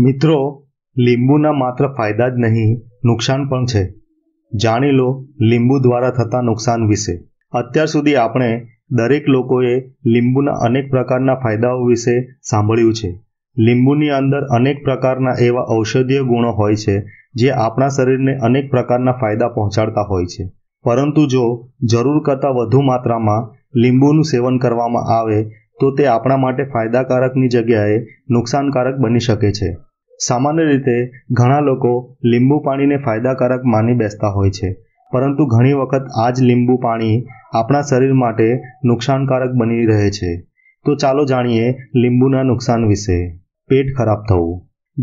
મિત્રો લીંબુના માત્ર ફાયદા જ નહીં નુકસાન પણ છે જાણી લો લીંબુ દ્વારા થતા નુકસાન વિશે અત્યાર સુધી આપણે દરેક લોકોએ લીંબુના અનેક પ્રકારના ફાયદાઓ વિશે સાંભળ્યું છે લીંબુની અંદર અનેક પ્રકારના એવા ઔષધીય ગુણો હોય છે જે આપણા શરીરને અનેક પ્રકારના ફાયદા પહોંચાડતા હોય છે પરંતુ જો જરૂર કરતાં વધુ માત્રામાં લીંબુનું સેવન કરવામાં આવે તો તે આપણા માટે ફાયદાકારકની જગ્યાએ નુકસાનકારક બની શકે છે સામાન્ય રીતે ઘણા લોકો લીંબુ પાણીને ફાયદાકારક માની બેસતા હોય છે પરંતુ ઘણી વખત આ જ લીંબુ પાણી આપણા શરીર માટે નુકસાનકારક બની રહે છે તો ચાલો જાણીએ લીંબુના નુકસાન વિશે પેટ ખરાબ થવું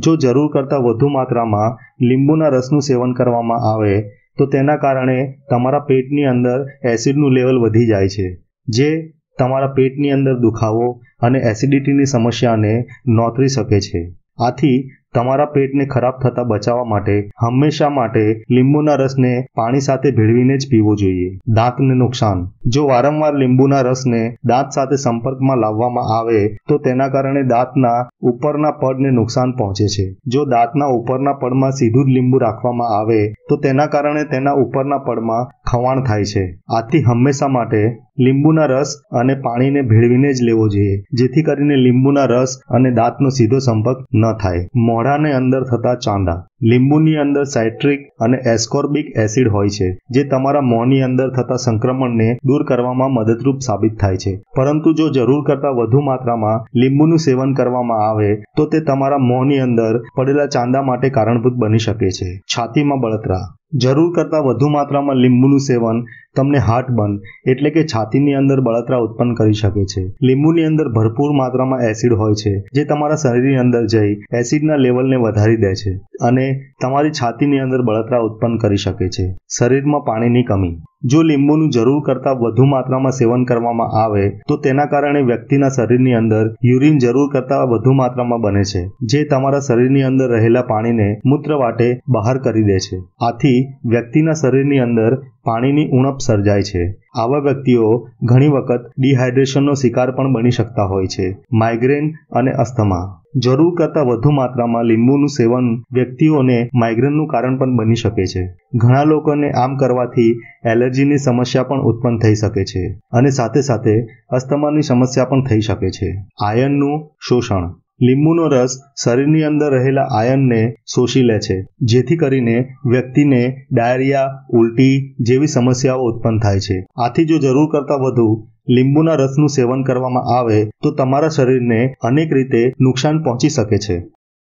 જો જરૂર કરતાં વધુ માત્રામાં લીંબુના રસનું સેવન કરવામાં આવે તો તેના કારણે તમારા પેટની અંદર એસિડનું લેવલ વધી જાય છે જે તમારા પેટની અંદર દુખાવો અને એસિડિટીની સમસ્યાને નોતરી શકે છે આથી તમારા પેટને ખરાબ થતા બચાવવા માટે હંમેશા માટે લીંબુના રસને પાણી સાથે ભેળવીને જ પીવો જોઈએ દાંતને નુકસાન જો વારંવાર લીંબુના રસને દાંત સાથે સંપર્કમાં લાવવામાં આવે તો તેના કારણે દાંતના ઉપરના પડને નુકસાન પહોંચે છે જો દાંતના ઉપરના પડમાં સીધું જ લીંબુ રાખવામાં આવે તો તેના કારણે તેના ઉપરના પડમાં ખવાણ થાય છે આથી હંમેશા માટે લીંબુના રસ અને પાણીને ભેળવીને જ લેવો જોઈએ જેથી કરીને લીંબુના રસ અને દાંતનો સીધો સંપર્ક ન થાય મોઢાને અંદર થતા ચાંદા લીંબુની અંદર સાઇટ્રિક અને એસ્કોર્બિક એસિડ હોય છે જે તમારા મોંની અંદર થતા સંક્રમણને દૂર કરવામાં મદદરૂપ સાબિત થાય છે પરંતુ જો જરૂર કરતા વધુ માત્રામાં લીંબુનું સેવન કરવામાં આવે તો તે તમારા મોંની અંદર પડેલા ચાંદા માટે કારણભૂત બની શકે છે છાતીમાં બળતરા જરૂર કરતા વધુ માત્રામાં લીંબુનું સેવન તમને હાર્ટ બંધ એટલે કે છાતી છાતીની અંદર બળતરા ઉત્પન્ન કરી શકે છે લીંબુની અંદર ભરપૂર માત્રામાં એસિડ હોય છે જે તમારા શરીરની અંદર જઈ એસિડના લેવલને વધારી દે છે અને તમારી છાતીની અંદર બળતરા ઉત્પન્ન કરી શકે છે શરીરમાં પાણીની કમી જો લીંબુનું જરૂર કરતાં વધુ માત્રામાં સેવન કરવામાં આવે તો તેના કારણે વ્યક્તિના શરીરની અંદર યુરિન જરૂર કરતાં વધુ માત્રામાં બને છે જે તમારા શરીરની અંદર રહેલા પાણીને મૂત્ર વાટે બહાર કરી દે છે આથી વ્યક્તિના શરીરની અંદર પાણીની ઉણપ સર્જાય છે આવા વ્યક્તિઓ ઘણી વખત ડિહાઇડ્રેશનનો શિકાર પણ બની શકતા હોય છે માઇગ્રેન અને અસ્થમા જરૂર કરતાં વધુ માત્રામાં લીંબુનું સેવન વ્યક્તિઓને માઇગ્રેનનું કારણ પણ બની શકે છે ઘણા લોકોને આમ કરવાથી એલર્જીની સમસ્યા પણ ઉત્પન્ન થઈ શકે છે અને સાથે સાથે અસ્થમાની સમસ્યા પણ થઈ શકે છે આયનનું શોષણ લીંબુનો રસ શરીરની અંદર રહેલા આયનને શોષી લે છે જેથી કરીને વ્યક્તિને ડાયરિયા ઉલટી જેવી સમસ્યાઓ ઉત્પન્ન થાય છે આથી જો જરૂર કરતાં વધુ લીંબુના રસનું સેવન કરવામાં આવે તો તમારા શરીરને અનેક રીતે નુકસાન પહોંચી શકે છે